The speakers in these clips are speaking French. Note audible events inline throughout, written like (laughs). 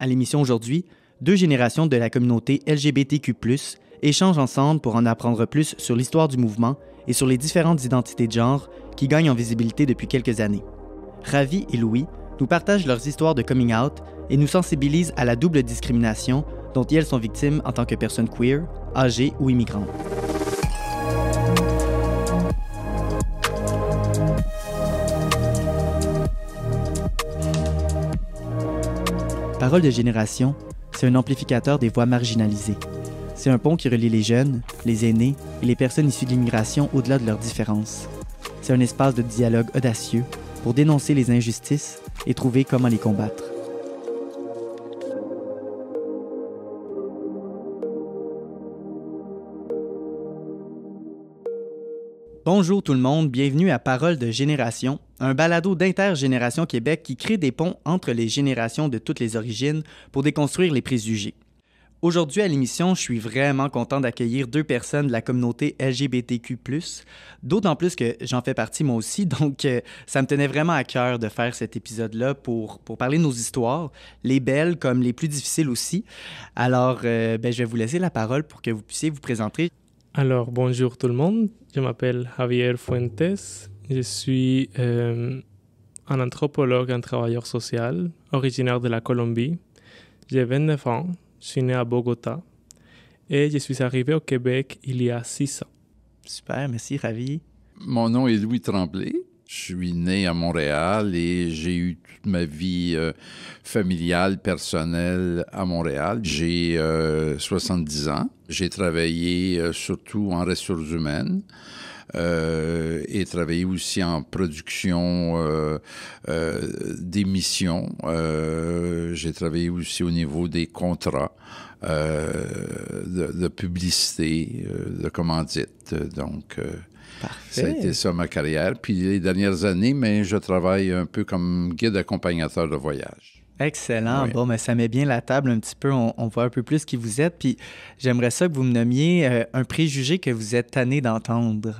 À l'émission aujourd'hui, deux générations de la communauté LGBTQ, échangent ensemble pour en apprendre plus sur l'histoire du mouvement et sur les différentes identités de genre qui gagnent en visibilité depuis quelques années. Ravi et Louis nous partagent leurs histoires de coming out et nous sensibilisent à la double discrimination dont ils sont victimes en tant que personnes queer, âgées ou immigrantes. Parole de Génération, c'est un amplificateur des voix marginalisées. C'est un pont qui relie les jeunes, les aînés et les personnes issues de l'immigration au-delà de leurs différences. C'est un espace de dialogue audacieux pour dénoncer les injustices et trouver comment les combattre. Bonjour tout le monde, bienvenue à Parole de Génération, un balado d'Intergénération Québec qui crée des ponts entre les générations de toutes les origines pour déconstruire les préjugés. Aujourd'hui à l'émission, je suis vraiment content d'accueillir deux personnes de la communauté LGBTQ, d'autant plus que j'en fais partie moi aussi, (laughs) donc euh, ça me tenait vraiment à cœur de faire cet épisode-là pour, parler de nos histoires, les belles comme les plus difficiles aussi. Alors, euh, ben, je vais vous laisser la parole pour que vous puissiez vous présenter. Alors, bonjour tout le monde, je m'appelle Javier Fuentes, je suis euh, un anthropologue, un travailleur social, originaire de la Colombie. J'ai 29 ans, je suis né à Bogota et je suis arrivé au Québec il y a 6 ans. Super, merci, ravi. Mon nom est Louis Tremblay. Je suis né à Montréal et j'ai eu toute ma vie euh, familiale, personnelle à Montréal. J'ai 70 euh, ans. J'ai travaillé surtout en ressources humaines. Euh, et travailler aussi en production euh, euh, d'émissions. J'ai travaillé aussi au niveau des contrats. De, publicité, de commandite. Donc, Ça a été ça ma carrière. Puis les dernières années, mais je travaille un peu comme guide accompagnateur de voyage. Excellent. Bon, mais ça met bien la table un petit peu. On, voit un peu plus qui vous êtes. Puis j'aimerais ça que vous me nommiez un préjugé que vous êtes tanné d'entendre.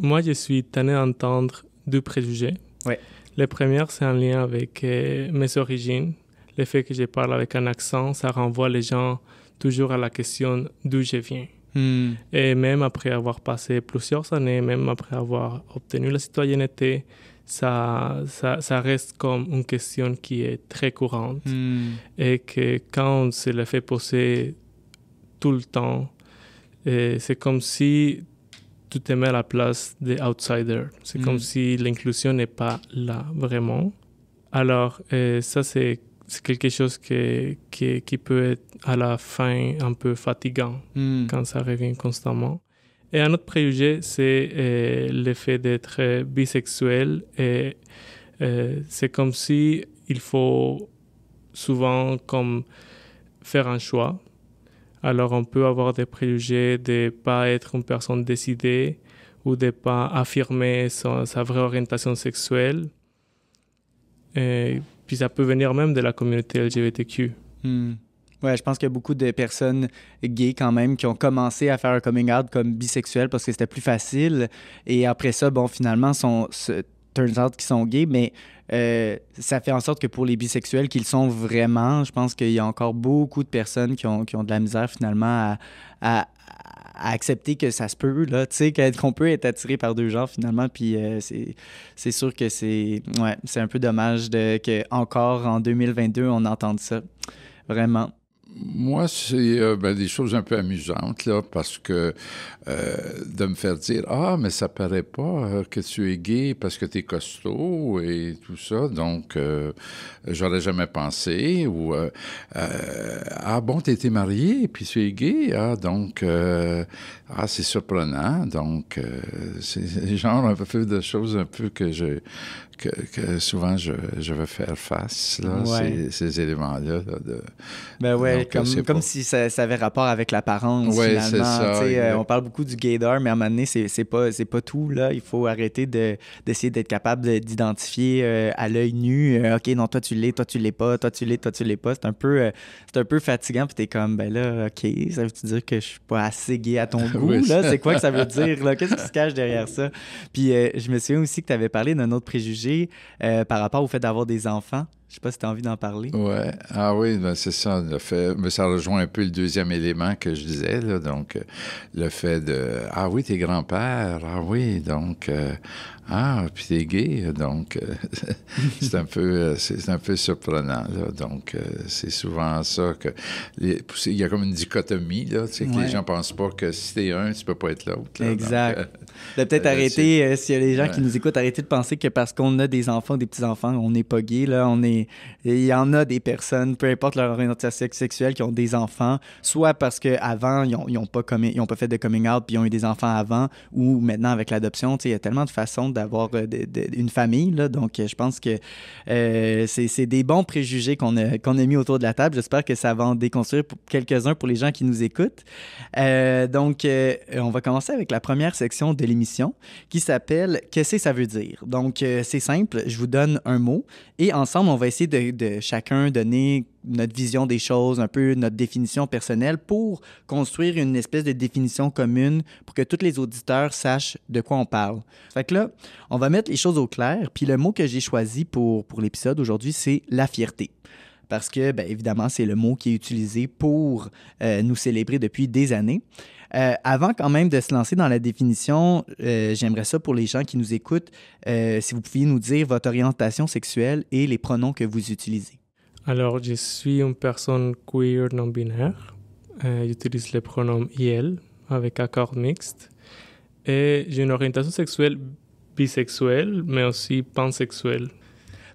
Moi, je suis tanné d'entendre deux préjugés. Ouais. Le premier, c'est en lien avec euh, mes origines. Le fait que je parle avec un accent, ça renvoie les gens toujours à la question d'où je viens. Hmm. Et même après avoir passé plusieurs années, même après avoir obtenu la citoyenneté, ça, ça, reste comme une question qui est très courante hmm. et que quand on se la fait poser tout le temps, euh, c'est comme si tout te mets à la place des outsiders. C'est comme mm. si l'inclusion n'est pas là vraiment. Alors, euh, ça, c'est quelque chose qui, qui, peut être à la fin un peu fatigant mm. quand ça revient constamment. Et un autre préjugé, c'est euh, l'effet le fait d'être bisexuel. Et euh, c'est comme si il faut souvent comme faire un choix alors on peut avoir des préjugés de ne pas être une personne décidée ou de ne pas affirmer sa vraie orientation sexuelle. Et puis ça peut venir même de la communauté LGBTQ. Hmm. Ouais, je pense qu'il y a beaucoup de personnes gays quand même qui ont commencé à faire un coming out comme bisexuel parce que c'était plus facile. Et après ça, bon, finalement, sont, turns out qu'ils sont gays, mais euh, ça fait en sorte que pour les bisexuels qu'ils sont vraiment, je pense qu'il y a encore beaucoup de personnes qui ont, de la misère finalement à, accepter que ça se peut, là, tu sais, qu'on peut être attiré par deux genres finalement, puis euh, c'est sûr que c'est ouais, un peu dommage de, que encore en 2022, on entende ça, vraiment. Moi, c'est euh, ben, des choses un peu amusantes, là, parce que euh, de me faire dire Ah, mais ça paraît pas euh, que tu es gay parce que tu es costaud et tout ça, donc j'aurais jamais pensé. Ou Ah, bon, tu étais marié puis tu es gay, ah, donc ah, c'est surprenant. Donc, euh, c'est (laughs) genre un peu de choses un peu que je que, souvent je, je, veux faire face, là, ces, éléments-là. de... Ben ouais, comme, comme si ça, avait rapport avec l'apparence. Ouais, euh, on parle beaucoup du gaydar, mais à un moment donné, c'est pas, pas tout. Là. Il faut arrêter d'essayer d'être capable d'identifier euh, à l'œil nu OK, non, toi tu l'es, toi tu l'es pas, toi tu l'es, toi tu l'es pas. C'est un, peu c'est un peu fatigant, puis t'es comme, ben là, OK, ça veut dire que je suis pas assez gay à ton (laughs) c'est quoi que ça veut dire? Qu'est-ce qui se cache derrière ça? Puis euh, je me souviens aussi que tu avais parlé d'un autre préjugé euh, par rapport au fait d'avoir des enfants. Je sais pas si tu as envie d'en parler. Ouais. Ah oui, ben c'est ça, le fait. Mais ça rejoint un peu le deuxième élément que je disais, là, donc euh, le fait de Ah oui, t'es grand-père, ah oui, donc euh, Ah, puis t'es gay, donc euh, (laughs) c'est un peu c'est un peu surprenant. Là, donc c'est souvent ça que il y a comme une dichotomie, là, les gens pensent pas que si t'es un, tu peux pas être l'autre. Exact. de peut-être arrêter, s'il y a des gens qui nous écoutent, arrêter de penser que parce qu'on a des enfants, des petits-enfants, on n'est pas gay, là, on est il y en a des personnes, peu importe leur orientation sexuelle, qui ont des enfants, soit parce qu'avant, ils n'ont ont pas, fait de coming out, puis ils ont eu des enfants avant, ou maintenant avec l'adoption, il y a tellement de façons d'avoir euh, une famille. donc, euh, je pense que euh, c'est des bons préjugés qu'on a, a mis autour de la table. J'espère que ça va en déconstruire quelques-uns pour les gens qui nous écoutent. donc, on va commencer avec la première section de l'émission qui s'appelle Qu'est-ce que ça veut dire? Donc, c'est simple, je vous donne un mot et ensemble, on va essayer de, chacun donner notre vision des choses, un peu notre définition personnelle pour construire une espèce de définition commune pour que tous les auditeurs sachent de quoi on parle. Fait que là, on va mettre les choses au clair. Puis le mot que j'ai choisi pour, pour l'épisode aujourd'hui, c'est la fierté parce que, bien, évidemment, c'est le mot qui est utilisé pour euh, nous célébrer depuis des années. Euh, avant quand même de se lancer dans la définition, euh, j'aimerais ça pour les gens qui nous écoutent, euh, si vous pouviez nous dire votre orientation sexuelle et les pronoms que vous utilisez. Alors, je suis une personne queer non-binaire. J'utilise le pronom IL avec accord mixte. Et j'ai une orientation sexuelle bisexuelle, mais aussi pansexuelle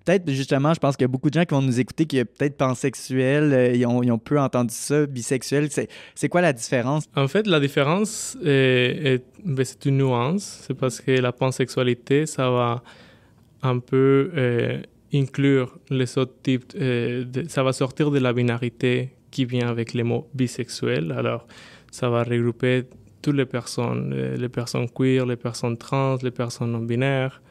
peut-être justement, je pense qu'il y a beaucoup de gens qui vont nous écouter qui euh, peut-être pansexuels, euh, ils, ont, ils, ont, peu entendu ça, bisexuel. C'est quoi la différence? En fait, la différence, ben, c'est une nuance. C'est parce que la pansexualité, ça va un peu euh, inclure les autres types. ça va sortir de la binarité qui vient avec les mots bisexuels. Alors, ça va regrouper toutes les personnes, les personnes queer, les personnes trans, les personnes non binaires,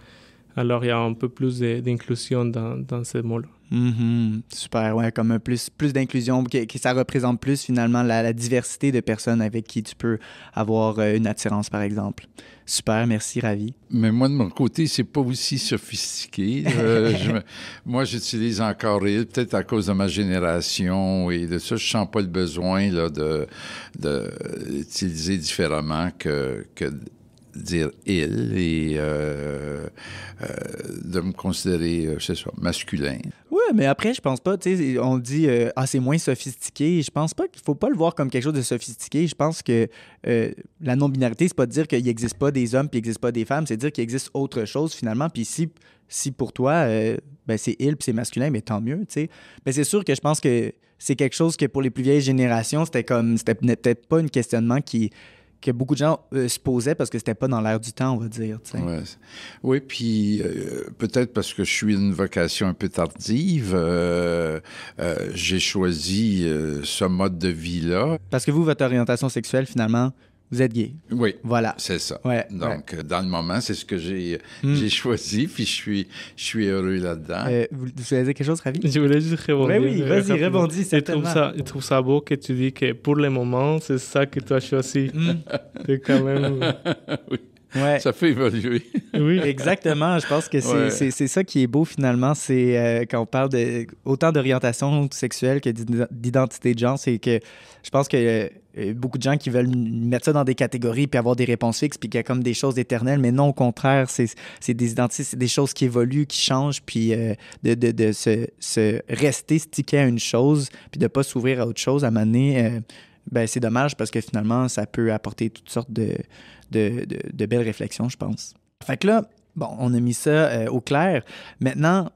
alors, il y a un peu plus d'inclusion dans, dans ces mots-là. Mm-hmm. Super, ouais, comme un plus, plus d'inclusion, ça représente plus finalement la, diversité de personnes avec qui tu peux avoir euh, une attirance, par exemple. Super, merci, ravi. Mais moi, de mon côté, c'est pas aussi sophistiqué. Euh, (laughs) moi, j'utilise encore il, peut-être à cause de ma génération et de ça, je sens pas le besoin de, d'utiliser différemment que, que dire il et euh, euh, de me considérer, euh, sais pas, masculin. Oui, mais après, je pense pas, tu sais, on dit ah, c'est moins sophistiqué. Je pense pas qu'il faut pas le voir comme quelque chose de sophistiqué. Je pense que la non-binarité, c'est pas de dire qu'il n'existe pas des hommes puis il n'existe pas des femmes, c'est dire qu'il existe autre chose finalement. Puis si, si pour toi, ben, c'est il puis c'est masculin, mais ben, tant mieux, tu sais. mais c'est sûr que je pense que c'est quelque chose que pour les plus vieilles générations, c'était comme, c'était peut-être pas un questionnement qui que beaucoup de gens euh, se posaient parce que c'était pas dans l'air du temps, on va dire. Oui, puis euh, peut-être parce que je suis une vocation un peu tardive, euh, j'ai choisi ce mode de vie-là. Parce que vous, votre orientation sexuelle, finalement, vous êtes gay. Oui. Voilà. C'est ça. Ouais, Donc, dans le moment, c'est ce que hmm. j'ai choisi, puis je suis, je suis heureux là-dedans. Euh, vous, voulez quelque chose, Ravi? Je voulais juste répondre. Mais oui, euh, vas-y, rebondis. Je trouve, ça, trouve ça beau que tu dis que pour le moment, c'est ça que tu as choisi. Hmm. (laughs) c'est quand même. (laughs) oui. Ça fait évoluer. (laughs) oui. Exactement. Je pense que c'est ça qui est beau finalement. C'est euh, quand on parle de, autant d'orientation sexuelle que d'identité de genre, c'est que je pense que euh, beaucoup de gens qui veulent mettre ça dans des catégories puis avoir des réponses fixes puis qu'il y a comme des choses éternelles, mais non, au contraire, c'est des identités, c'est des choses qui évoluent, qui changent, puis euh, de, se, rester stické à une chose puis de pas s'ouvrir à autre chose, à maner euh, ben, c'est dommage parce que finalement, ça peut apporter toutes sortes de, de, de belles réflexions, je pense. Fait que là, bon, on a mis ça au clair. Maintenant,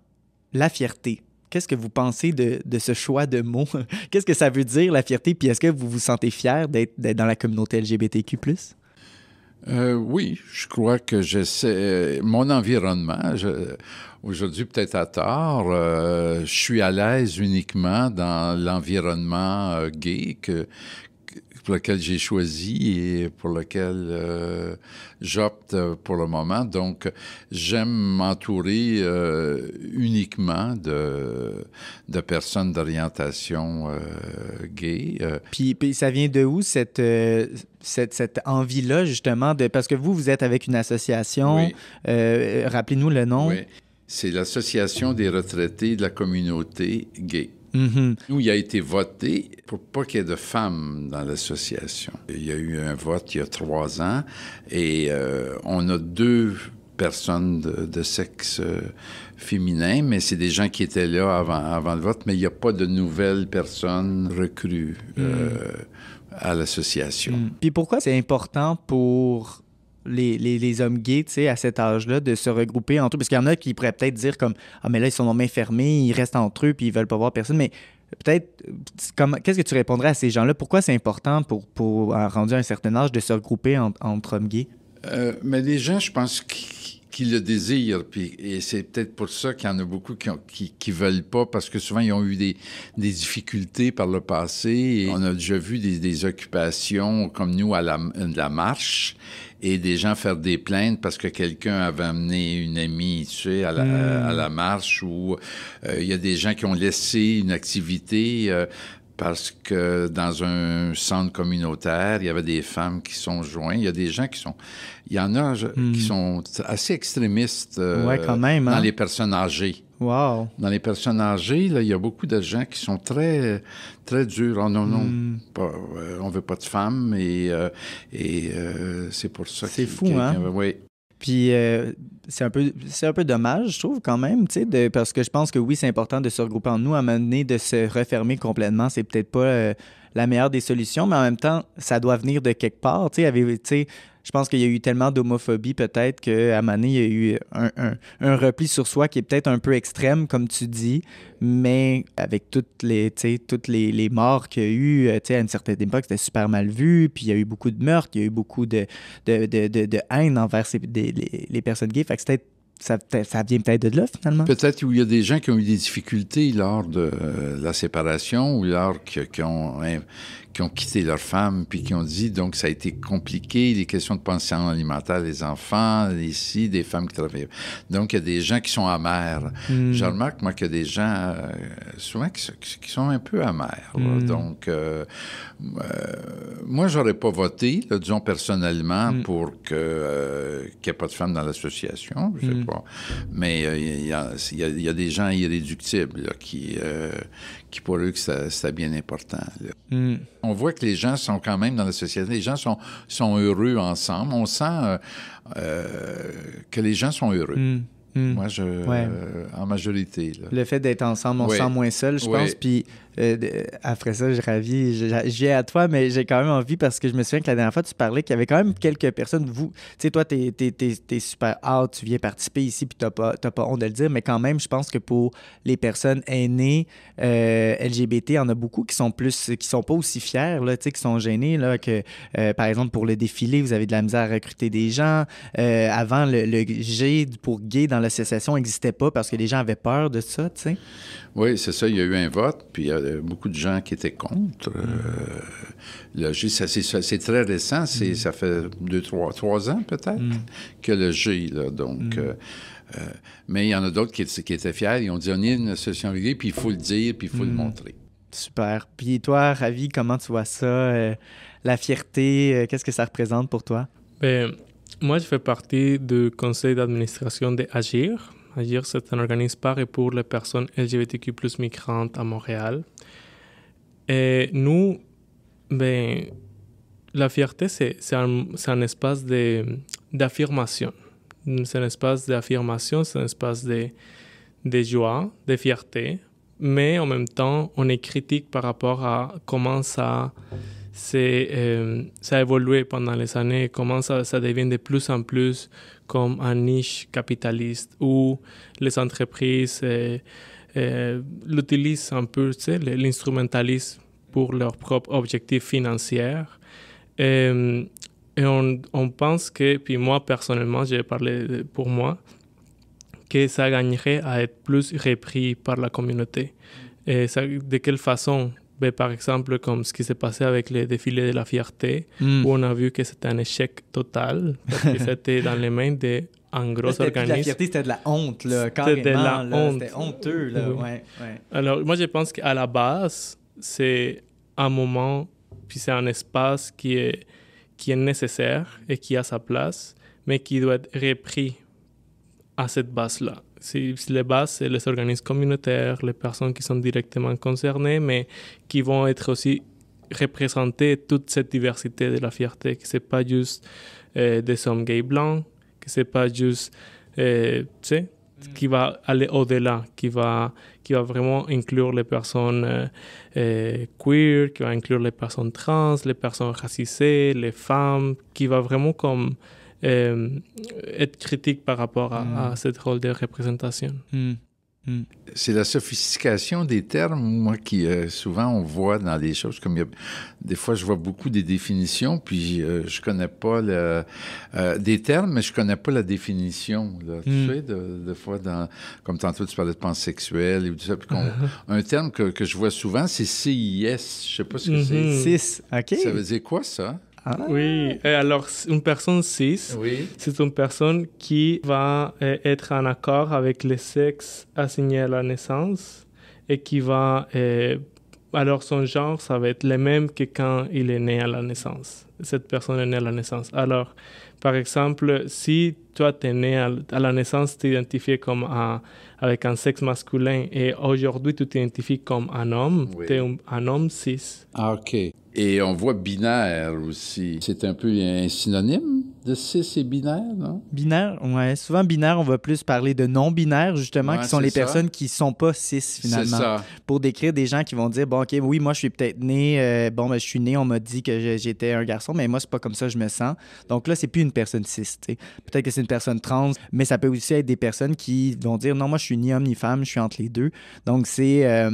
la fierté. Qu'est-ce que vous pensez de, ce choix de mots? (laughs) Qu'est-ce que ça veut dire, la fierté? Puis est-ce que vous vous sentez fier d'être dans la communauté LGBTQ? Euh, oui, je crois que j'essaie. Euh, mon environnement, aujourd'hui peut-être à tort, euh, je suis à l'aise uniquement dans l'environnement gay que, pour laquelle j'ai choisi et pour laquelle euh, j'opte pour le moment. Donc, j'aime m'entourer euh, uniquement de, personnes d'orientation euh, gay. Puis, ça vient de où cette cette, envie-là, justement, de parce que vous, vous êtes avec une association. Rappelez-nous le nom. Oui. C'est l'Association des retraités de la communauté gay. Nous, mm-hmm. il a été voté pour pas qu'il y ait de femmes dans l'association. Il y a eu un vote il y a trois ans et euh, on a deux personnes de, sexe euh, féminin, mais c'est des gens qui étaient là avant, avant le vote, mais il n'y a pas de nouvelles personnes recrues. Mm. Euh, à l'association. Mm. Puis pourquoi c'est important pour les, hommes gays, tu sais, à cet âge-là, de se regrouper entre eux. Parce qu'il y en a qui pourraient peut-être dire comme Ah, mais là, ils sont main fermée, ils restent entre eux, puis ils veulent pas voir personne. Mais peut-être, euh, qu'est-ce que tu répondrais à ces gens-là? Pourquoi c'est important pour, pour euh, rendu à un certain âge de se regrouper entre hommes gays? Euh, mais déjà gens, je pense qu'ils qui le désirent. Puis, et c'est peut-être pour ça qu'il y en a beaucoup qui, qui, veulent pas, parce que souvent, ils ont eu des, des difficultés par le passé. Et on a déjà vu des, occupations comme nous à la, la marche et des gens faire des plaintes parce que quelqu'un avait amené une amie, tu sais, à la, hmm. marche, ou euh, il y a des gens qui ont laissé une activité euh, parce que dans un centre communautaire, il y avait des femmes qui sont jointes. Il y a des gens qui sont... Il y en a qui hmm. sont assez extrémistes euh, dans hein. les personnes âgées. Wow. Dans les personnes âgées, il y a beaucoup de gens qui sont très, très durs. Oh, non, non, hmm. euh, on veut pas de femmes et, euh, et c'est pour ça... C'est fou, hein? Oui. Puis euh, c'est un peu c'est un peu dommage, je trouve, quand même, de, parce que je pense que oui, c'est important de se regrouper en nous. À un moment donné, de se refermer complètement, c'est peut-être pas euh, la meilleure des solutions, mais en même temps, ça doit venir de quelque part. Tu je pense qu'il y a eu tellement d'homophobie peut-être qu'à moment il y a eu un, repli sur soi qui est peut-être un peu extrême, comme tu dis, mais avec toutes les, toutes les, les morts qu'il y a eu, euh, à une certaine époque, c'était super mal vu, puis il y a eu beaucoup de meurtres, il y a eu beaucoup de, de, de, haine envers les, personnes gays. Fait que c'était ça, vient peut-être de là, finalement. Peut-être où il y a des gens qui ont eu des difficultés lors de euh, la séparation ou lors qui, ont, qui ont quitté leur femme, puis qui ont dit, donc, ça a été compliqué, les questions de pension alimentaire, les enfants, ici, des femmes qui travaillent. Donc, il y a des gens qui sont amers. Hmm. Je remarque, moi, qu'il y a des gens, euh, souvent, qui, sont un peu amers. Hmm. Donc, euh, euh, moi, j'aurais pas voté, disons, personnellement, hmm. pour que, qu'il n'y ait pas de femmes dans l'association, je sais pas. Mais il y, a, des gens irréductibles, qui, pour eux, c'est bien important. Hmm. On voit que les gens sont quand même dans la société, les gens sont, sont heureux ensemble. On sent euh, euh, que les gens sont heureux. Hmm. Hmm. Moi, je, euh, en majorité. Le fait d'être ensemble, on se sent moins seul, je pense. Puis euh, euh, après ça, je suis ravi. à toi, mais j'ai quand même envie parce que je me souviens que la dernière fois, tu parlais qu'il y avait quand même quelques personnes. Vous, tu sais, toi, tu es, super out, tu viens participer ici, puis t'as pas, pas honte de le dire, mais quand même, je pense que pour les personnes aînées, LGBT, il y en a beaucoup qui sont plus, qui sont pas aussi fiers, là, tu sais, qui sont gênés, là, que par exemple, pour le défilé, vous avez de la misère à recruter des gens. avant, le, G pour gay dans le l'association n'existait pas parce que les gens avaient peur de ça, tu sais? Oui, c'est ça. Il y a eu un vote, puis il y a euh, beaucoup de gens qui étaient contre. Euh, le G, c'est très récent. Mm. Ça fait deux, trois, trois ans peut-être mm. que le G, là, donc... Mm. Euh, mais il y en a d'autres qui, étaient fiers. Ils ont dit, on est une association régulière, puis il faut le dire, puis il faut le montrer. Super. Puis toi, Ravi, comment tu vois ça? la fierté, qu'est-ce que ça représente pour toi? Ben, moi, je fais partie du conseil d'administration de Agir. Agir, c'est un organisme par et pour les personnes LGBTQ plus migrantes à Montréal. Et nous, ben, la fierté, c'est un, un, espace d'affirmation. C'est un espace d'affirmation, c'est un espace de, de joie, de fierté, mais en même temps, on est critique par rapport à comment ça c'est euh, ça a évolué pendant les années, comment ça, devient de plus en plus comme un niche capitaliste où les entreprises euh, euh, l'utilisent un peu, tu sais, l'instrumentalisme pour leurs propres objectifs financiers. Et, on, on, pense que, puis moi personnellement, j'ai parlé pour moi, que ça gagnerait à être plus repris par la communauté. Et ça, de quelle façon mais par exemple, comme ce qui s'est passé avec le défilé de la fierté, où on a vu que c'était un échec total, (laughs) parce que c'était dans les mains d'un gros organisme. La fierté, c'était de la honte, là, carrément. C'était C'était honteux, là. Alors, moi, je pense qu'à la base, c'est un moment, puis c'est un espace qui est, qui est nécessaire et qui a sa place, mais qui doit être repris à cette base-là les bases, c'est eh, les organismes communautaires, les personnes qui sont directement concernées, mais qui vont être aussi représentées, toute cette diversité de la fierté, que c'est pas juste eh, des hommes gays blancs, que c'est pas juste, eh, tu sais, mm. qui va aller au-delà, qui va, qui va vraiment inclure les personnes queer, qui va inclure les personnes trans, les personnes racisées, les femmes, qui va vraiment comme euh, être critique par rapport à, ce mm. cette rôle de représentation. Mm. Mm. C'est la sophistication des termes, moi, qui euh, souvent on voit dans des choses comme... Des fois, je vois beaucoup des définitions, puis je euh, je connais pas le, des termes, mais je connais pas la définition. Tu sais, des de fois, dans, comme tantôt, tu parlais de pensée sexuelle et tout ça. Puis uh-huh. un terme que, que, je vois souvent, c'est CIS. Je sais pas ce que c'est. CIS, mm-hmm. OK. Ça veut dire quoi, ça? Ah. Oui, et eh, alors une personne cis, c'est une personne qui va eh, être en accord avec le sexe assigné à la naissance et qui va... Eh, alors son genre, ça va être le même que quand il est né à la naissance. Cette personne est née à la naissance. Alors, par exemple, si toi, tu es né à, la naissance, tu comme un avec un sexe masculin et aujourd'hui tu t'identifies comme un homme, tu es un, homme cis. Ah, OK. Et on voit binaire aussi. C'est un peu un synonyme? De cis » et binaire, non? Binaire, ouais. Souvent, binaire, on va plus parler de non-binaire, justement, qui sont les personnes qui sont pas cis », finalement. Ça. Pour décrire des gens qui vont dire, bon, OK, oui, moi, je suis peut-être né, euh, bon, ben, je suis né, on m'a dit que j'étais un garçon, mais moi, c'est pas comme ça je me sens. Donc là, c'est plus une personne sais. Peut-être que c'est une personne trans, mais ça peut aussi être des personnes qui vont dire, non, moi, je suis ni homme ni femme, je suis entre les deux. Donc, c'est euh,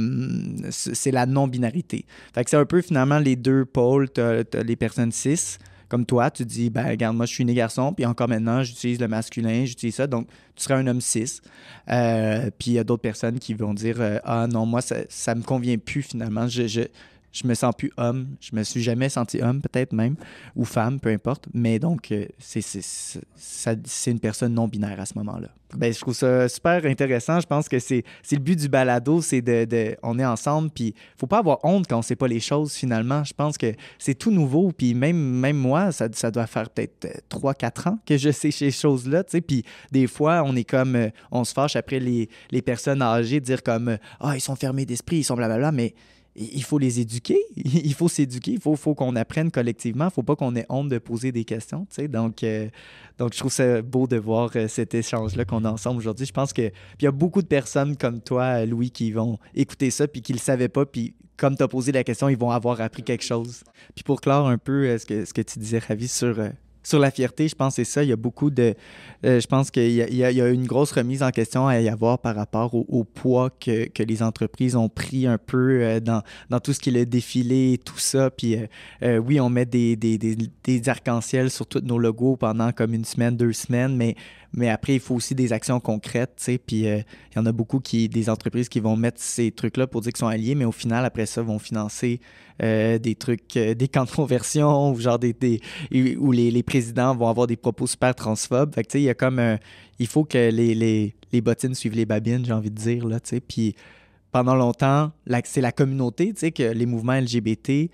c'est la non-binarité. Fait que c'est un peu, finalement, les deux pôles. les personnes cis comme toi, tu dis, ben regarde, moi je suis né garçon, puis encore maintenant, j'utilise le masculin, j'utilise ça, donc tu serais un homme cis. Euh, puis il y a d'autres personnes qui vont dire, euh, ah non, moi ça, ne me convient plus finalement, je, je me sens plus homme. Je me suis jamais senti homme, peut-être même, ou femme, peu importe. Mais donc, euh, c'est une personne non binaire à ce moment-là. Ben, je trouve ça super intéressant. Je pense que c'est le but du balado, c'est de, de, On est ensemble, puis faut pas avoir honte quand on sait pas les choses, finalement. Je pense que c'est tout nouveau, puis même, même moi, ça, ça doit faire peut-être 3-4 euh, ans que je (laughs) sais ces choses-là, tu sais. Puis des fois, on est comme... Euh, on se fâche après les, personnes âgées, dire comme « Ah, ils sont fermés d'esprit, ils sont blablabla », mais il faut les éduquer, (laughs) il faut s'éduquer, il faut, qu'on apprenne collectivement, il ne faut pas qu'on ait honte de poser des questions. sais Donc, euh, donc, je trouve ça beau de voir euh, cet échange-là qu'on a ensemble aujourd'hui. Je pense qu'il y a beaucoup de personnes comme toi, euh, Louis, qui vont écouter ça, puis qui ne le savaient pas, puis comme tu as posé la question, ils vont avoir appris quelque chose. Puis pour clore un peu ce que, ce que tu disais, Ravi, sur sur la fierté, je pense que c'est ça. Il y a beaucoup de. Euh, je pense qu'il y, y, a une grosse remise en question à y avoir par rapport au, poids que, les entreprises ont pris un peu euh, dans, tout ce qui est le défilé et tout ça. Puis euh, oui, on met des, des, des arcs-en-ciel sur tous nos logos pendant comme une semaine, deux semaines, mais mais après, il faut aussi des actions concrètes, tu puis euh, il y en a beaucoup qui, des entreprises qui vont mettre ces trucs-là pour dire qu'ils sont alliés, mais au final, après ça, vont financer euh, des trucs, euh, des camps de conversion, ou genre des, où les, présidents vont avoir des propos super transphobes. Fait tu sais, il y a comme il faut que les, les bottines suivent les babines, j'ai envie de dire, là, tu sais, puis pendant longtemps, c'est la communauté, tu sais, que les mouvements LGBT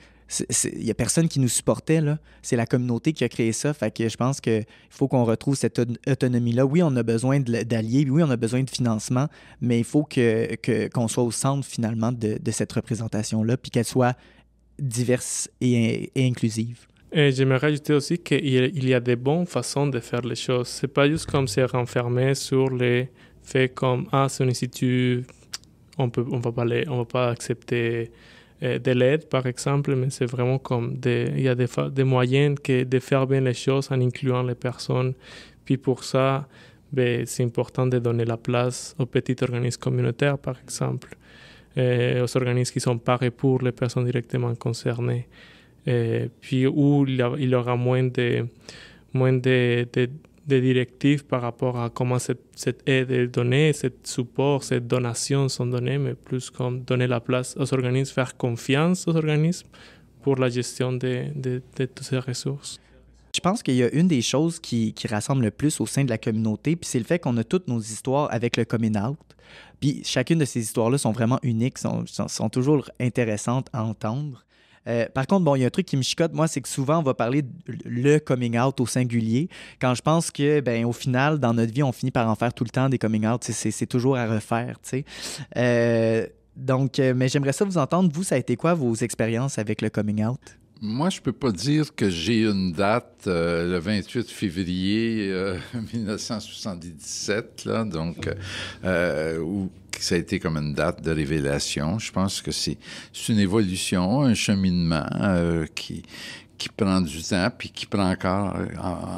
il n'y a personne qui nous supportait. C'est la communauté qui a créé ça. Fait je pense qu'il faut qu'on retrouve cette autonomie-là. Oui, on a besoin d'alliés, oui, on a besoin de financement, mais il faut qu'on que, qu'on soit au centre finalement de, de cette représentation-là, puis qu'elle soit diverse et, inclusive. Et j'aimerais ajouter aussi qu'il y a des bonnes façons de faire les choses. C'est pas juste comme se renfermer sur les faits comme Ah, c'est un institut, on ne on va, pas les, on va pas accepter euh, de l'aide, par exemple, mais c'est vraiment comme il y a des, des, moyens que de faire bien les choses en incluant les personnes. Puis pour ça, ben, c'est important de donner la place aux petits organismes communautaires, par exemple, euh, aux organismes qui sont par pour les personnes directement concernées. Euh, puis où il y, aura moins de moins de, des directives par rapport à comment cette, aide est donnée, ce support, cette donation sont données, mais plus comme donner la place aux organismes, faire confiance aux organismes pour la gestion de, toutes ces ressources. Je pense qu'il y a une des choses qui, rassemble le plus au sein de la communauté, puis c'est le fait qu'on a toutes nos histoires avec le coming out. Puis chacune de ces histoires-là sont vraiment uniques, sont toujours intéressantes à entendre. Euh, par contre, bon, il y a un truc qui me chicote, moi, c'est que souvent, on va parler de le coming out au singulier, quand je pense que, ben, au final, dans notre vie, on finit par en faire tout le temps des coming out. C'est toujours à refaire, tu euh, donc, euh, mais j'aimerais ça vous entendre. Vous, ça a été quoi vos expériences avec le coming out? Moi, je peux pas dire que j'ai une date, euh, le 28 février 1977, euh, (laughs) là, donc, euh, euh où ça a été comme une date de révélation. Je pense que c'est une évolution, un cheminement qui, qui prend du temps, puis qui prend encore,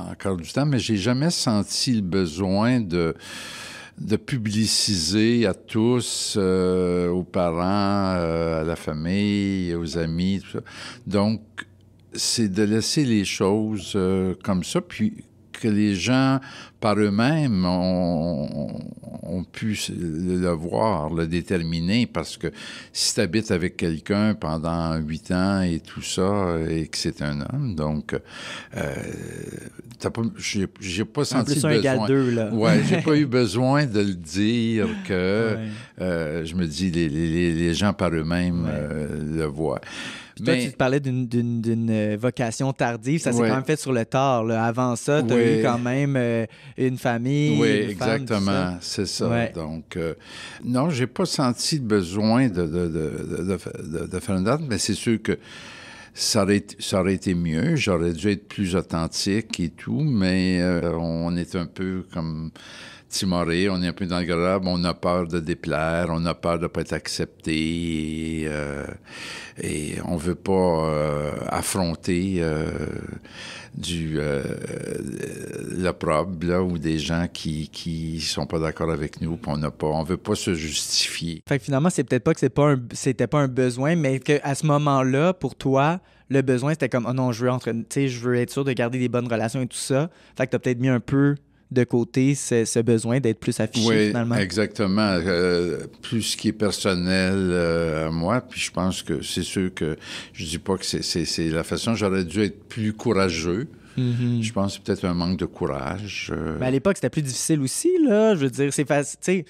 encore du temps, mais j'ai jamais senti le besoin de de publiciser à tous, euh, aux parents, euh, à la famille, aux amis, tout ça. Donc, c'est de laisser les choses euh, comme ça, puis que les gens, par eux-mêmes, ont ont pu le voir, le déterminer, parce que si tu habites avec quelqu'un pendant huit ans et tout ça, et que c'est un homme, donc, euh, j'ai, pas senti besoin. j'ai (laughs) pas eu besoin de le dire que euh, je me dis, les, gens par eux-mêmes euh, le voient tu te parlais d'une euh, vocation tardive. Ça s'est quand même fait sur le tard. Avant ça, tu as eu quand même euh, une famille. Oui, exactement. C'est ça. Donc, euh, non, j'ai pas senti de besoin de, de, de, faire une date, mais c'est sûr que ça aurait, ça aurait, été mieux, j'aurais dû être plus authentique et tout, mais on est un peu comme timoré, on est un peu dans le grave, on a peur de déplaire, on a peur de ne pas être accepté et, euh, on ne veut pas euh, affronter le euh, du ou des gens qui ne sont pas d'accord avec nous, on ne pas, on veut pas se justifier. Fait finalement, c'est peut-être pas que c'est pas pas un besoin, mais qu'à ce moment-là, pour toi, le besoin, c'était comme, oh non, je veux, je veux être sûr de garder des bonnes relations et tout ça. Fait que tu as peut-être mis un peu de côté ce, besoin d'être plus affiché oui, Exactement. Euh, plus ce qui est personnel euh, à moi, puis je pense que c'est sûr que je dis pas que c'est la façon, j'aurais dû être plus courageux. Mm-hmm. Je pense que c'est peut-être un manque de courage. Euh. Mais à l'époque, c'était plus difficile aussi, là. Je veux dire, c'est facile.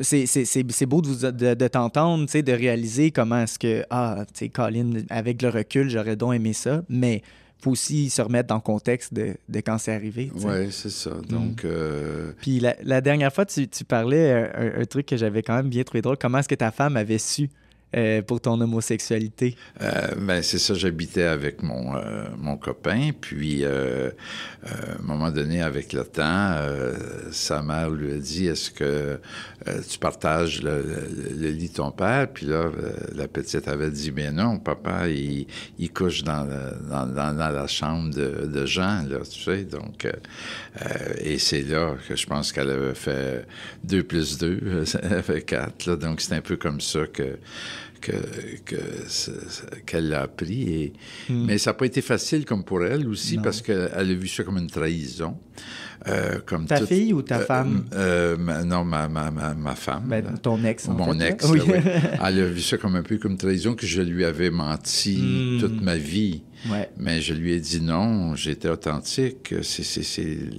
C'est beau de, vous, de, de t'entendre, de réaliser comment est-ce que, ah, tu sais, Colin, avec le recul, j'aurais donc aimé ça. Mais faut aussi se remettre dans le contexte de, quand c'est arrivé. Oui, c'est ça. Mm. Donc, euh, Puis la, dernière fois, tu, parlais un, truc que j'avais quand même bien trouvé drôle. Comment est-ce que ta femme avait su euh, pour ton homosexualité? Euh, ben, c'est ça, j'habitais avec mon, euh, mon copain, puis à un moment donné, avec le temps, sa mère lui a dit, est-ce que tu partages le, lit de ton père? Puis là, la petite avait dit, Mais ben non, papa, il, couche dans, la chambre de, Jean, là, tu sais, donc, et c'est là que je pense qu'elle avait fait 2 plus 2, elle avait 4, donc c'est un peu comme ça que qu'elle que, a appris. Hmm. Mais ça n'a pas été facile comme pour elle aussi, parce qu'elle a vu ça comme une trahison. Euh, comme ta fille ou ta euh, femme? Euh, ma, non, ma, femme. Ben, ton ex, en Mon ex, (laughs) Elle a vu ça comme un peu comme trahison, que je lui avais menti hmm. toute ma vie. Mais je lui ai dit non, j'étais authentique, c'est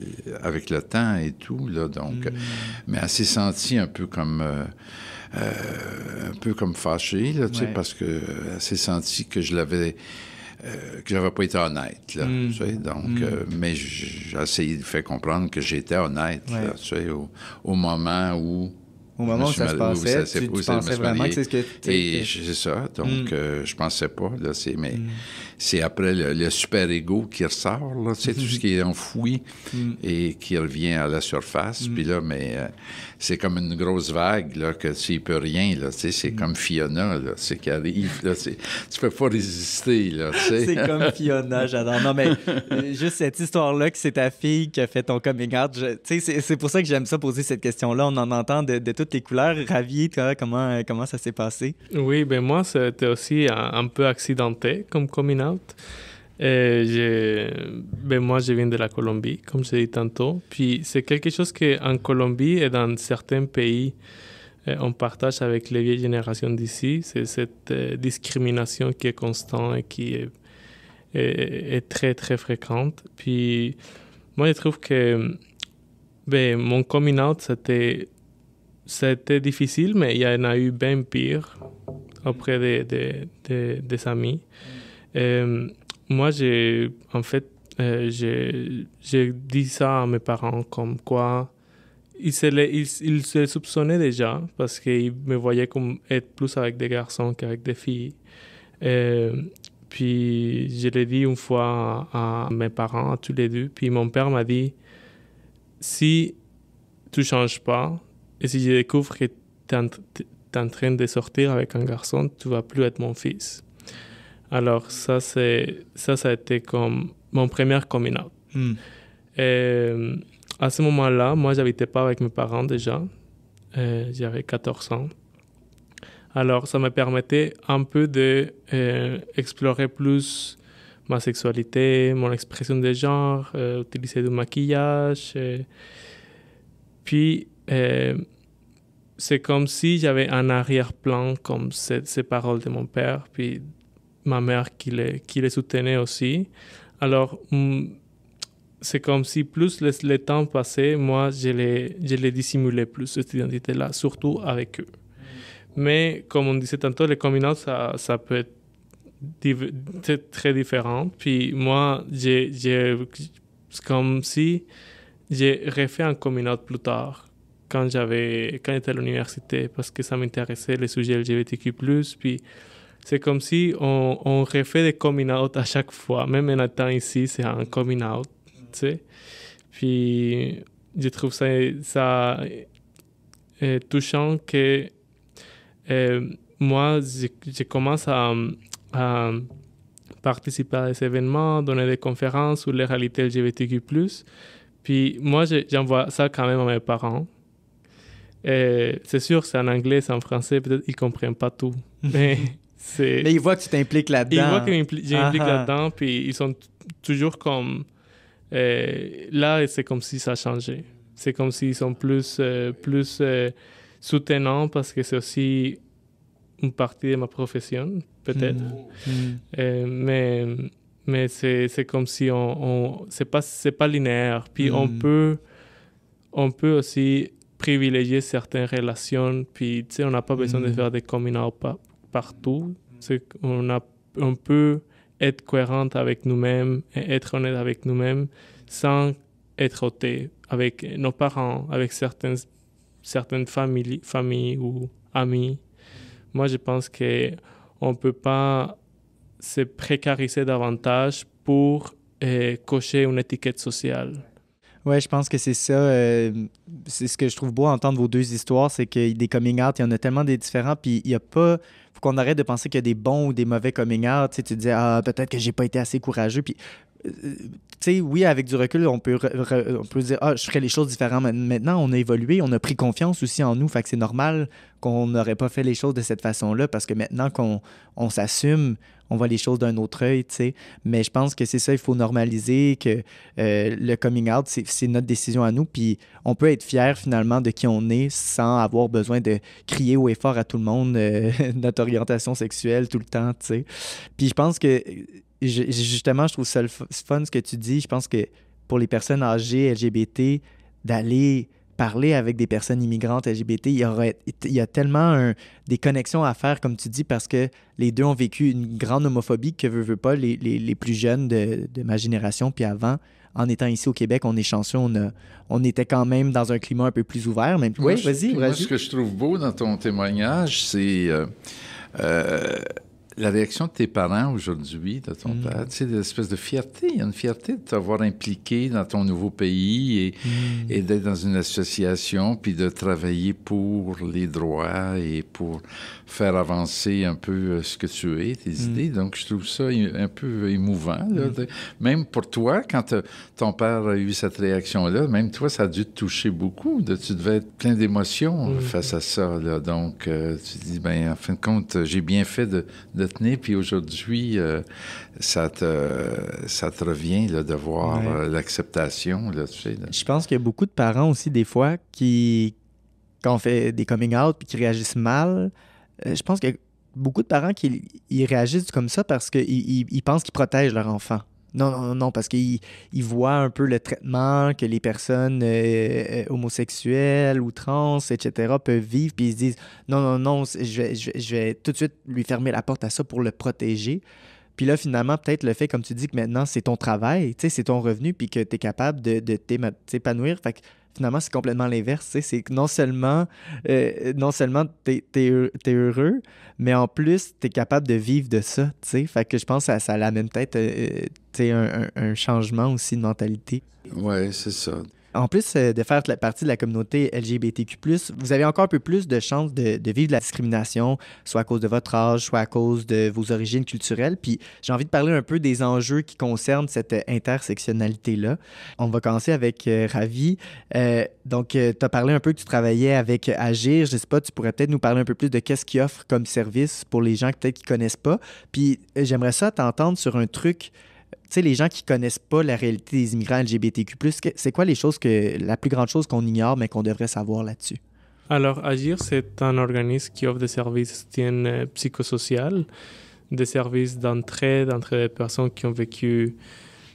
avec le temps et tout, là, donc... Hmm. Mais elle s'est sentie un peu comme... Euh, un peu comme fâché, là, ouais. parce qu'elle euh, s'est sentie que je l'avais... Euh, que j'avais pas été honnête. Là, hmm. tu sais, donc, hmm. euh, mais j'ai essayé de faire comprendre que j'étais honnête tu sais, au, moment où. Au moment où ça mal, se passait, ça, tu, tu pensais vraiment que c'est ce que... Et c'est ça, donc mm. euh, je pensais pas, là, c'est... Mais hmm c'est après le, super-ego qui ressort, c'est tout ce qui est enfoui mm. et qui revient à la surface. Mm. Puis là, mais euh, c'est comme une grosse vague, là, que tu peux rien, c'est mm. comme Fiona, là, qui arrive, peux pas résister, C'est comme (laughs) Fiona, j'adore. Non, mais euh, juste cette histoire-là que c'est ta fille qui a fait ton coming out, c'est, pour ça que j'aime ça poser cette question-là. On en entend de, toutes les couleurs. Ravi, toi, comment, comment ça s'est passé? Oui, ben moi, c'était aussi euh, un, peu accidenté comme coming out et Ben eh, moi, je viens de la Colombie, comme je dit tantôt. Puis c'est quelque chose qu'en Colombie et dans certains pays, eh, on partage avec les vieilles générations d'ici. C'est cette eh, discrimination qui est constante et qui est, très, très fréquente. Puis moi, je trouve que ben, mon coming out, c'était, difficile, mais il y en a eu bien pire auprès de, de, de, des amis. Euh, moi, j'ai, en fait, euh, j'ai dit ça à mes parents, comme quoi ils se, ils, se soupçonnaient déjà, parce qu'ils me voyaient comme être plus avec des garçons qu'avec des filles. Euh, puis je l'ai dit une fois à, mes parents, à tous les deux. Puis mon père m'a dit, si tu changes pas, et si je découvre que tu es, en train de sortir avec un garçon, tu vas plus être mon fils. Alors ça, c'est, ça, ça a été comme mon premier coming out. Hmm. Et euh, à ce moment-là, moi, j'habitais pas avec mes parents déjà. Euh, j'avais 14 ans. Alors, ça me permettait un peu d'explorer de, euh, plus ma sexualité, mon expression de genre, utiliser du maquillage. Puis, c'est comme si j'avais un arrière-plan, comme ces, ces paroles de mon père, puis ma mère qui les, qui les soutenait aussi. Alors, mm, c'est comme si plus le, temps passait, moi, je les, je les dissimulais plus, cette identité-là, surtout avec eux. Mais comme on disait tantôt, les communautés ça, ça peut être très différent. Puis moi, c'est comme si j'ai refait un communauté plus tard, quand j'avais, quand j'étais à l'université, parce que ça m'intéressait les sujets LGBTQ+. Puis c'est comme si on, on, refait des coming out à chaque fois. Même en étant ici, c'est un coming out, tu sais. Puis je trouve ça, ça touchant que euh, moi, je, commence à, à participer à des événements, donner des conférences sur les réalités LGBTQ+. Puis moi, j'envoie ça quand même à mes parents. C'est sûr, c'est en anglais, c'est en français, peut-être ils comprennent pas tout. Mais (laughs) Mais ils voient que tu t'impliques là-dedans. Ils voient que j'implique ah ah. là-dedans, puis ils sont toujours comme. Euh, là, c'est comme si ça changeait C'est comme s'ils sont plus, euh, plus euh, soutenants parce que c'est aussi une partie de ma profession, peut-être. Mm. Mm. mais mais c'est, c'est comme si on. on c'est pas, c'est pas linéaire. Puis on, mm. peut, on peut aussi privilégier certaines relations, puis on n'a pas besoin de faire des coming out partout. C'est on, a, peut être cohérente avec nous-mêmes et être honnête avec nous-mêmes sans être ôté avec nos parents, avec certaines, certaines familles, familles ou amis. Moi, je pense qu'on ne peut pas se précariser davantage pour euh, cocher une étiquette sociale. Oui, je pense que c'est ça. Euh, c'est ce que je trouve beau à entendre vos deux histoires, c'est que des coming out, il y en a tellement des différents, puis il n'y a pas qu'on arrête de penser qu'il y a des bons ou des mauvais coming out. Tu, sais, dis, ah, peut-être que j'ai pas été assez courageux. Puis sais, oui, avec du recul, on peut, on peut dire, ah, je ferais les choses différemment maintenant. On a évolué, on a pris confiance aussi en nous. Fait que c'est normal qu'on n'aurait pas fait les choses de cette façon-là parce que maintenant qu'on on, s'assume, on voit les choses d'un autre œil, tu sais. Mais je pense que c'est ça, il faut normaliser que euh, le coming out, c'est notre décision à nous. Puis on peut être fier finalement de qui on est sans avoir besoin de crier au effort à tout le monde euh, (laughs) notre orientation sexuelle tout le temps, tu sais. Puis je pense que justement, je trouve ça le fun ce que tu dis. Je pense que pour les personnes âgées, LGBT, d'aller parler avec des personnes immigrantes LGBT, il y, aurait, il y a tellement des connexions à faire, comme tu dis, parce que les deux ont vécu une grande homophobie que veut, veut pas les, plus jeunes de, ma génération, puis avant. En étant ici au Québec, on est chanceux, on, était quand même dans un climat un peu plus ouvert. Même, oui, vas-y, ce que je trouve beau dans ton témoignage, c'est euh, euh, la réaction de tes parents aujourd'hui, de ton hmm. père, tu sais, espèce de fierté. Il y a une fierté de t'avoir impliqué dans ton nouveau pays hmm. et, d'être dans une association, puis de travailler pour les droits et pour faire avancer un peu euh, ce que tu es, tes hmm. idées. Donc, je trouve ça un peu émouvant. même pour toi, quand euh, ton père a eu cette réaction-là, même toi, ça a dû te toucher beaucoup. tu devais être plein d'émotions face à ça. Donc, euh, tu te dis, ben, en fin de compte, j'ai bien fait de puis aujourd'hui, euh, ça, te, revient le de euh, l'acceptation. Je pense qu'il y a beaucoup de parents aussi, des fois, qui, quand on fait des coming out puis qui réagissent mal, euh, je pense que beaucoup de parents qui réagissent comme ça parce qu'ils pensent qu'ils protègent leur enfant. Non, non, non, parce qu'ils voient un peu le traitement que les personnes euh, euh, homosexuelles ou trans, etc., peuvent vivre, puis ils se disent non, non, non, je vais, tout de suite lui fermer la porte à ça pour le protéger. Puis là, finalement, peut-être le fait, comme tu dis, que maintenant, c'est ton travail, c'est ton revenu, puis que tu es capable de, de t'épanouir. Fait que Finalement, c'est complètement l'inverse. C'est que non seulement, euh, non seulement t'es es, heureux, mais en plus, t'es capable de vivre de ça. Fait que je pense que ça, ça l'amène peut-être euh, euh, un, un, un changement aussi de mentalité. Oui, c'est ça. En plus euh, de faire partie de la communauté LGBTQ, vous avez encore un peu plus de chances de, vivre de la discrimination, soit à cause de votre âge, soit à cause de vos origines culturelles. Puis j'ai envie de parler un peu des enjeux qui concernent cette intersectionnalité-là. On va commencer avec euh, Ravi. Euh, donc, tu as parlé un peu que tu travaillais avec Agir. Je ne sais pas, tu pourrais peut-être nous parler un peu plus de qu'est-ce qu'ils offrent comme service pour les gens peut-être qui connaissent pas. Puis j'aimerais ça t'entendre sur un truc sais, les gens qui connaissent pas la réalité des immigrants LGBTQ, c'est quoi les choses que, la plus grande chose qu'on ignore, mais qu'on devrait savoir là-dessus? Alors, Agir, c'est un organisme qui offre des services soutien euh, psychosocial, des services d'entrée, d'entrée des personnes qui ont vécu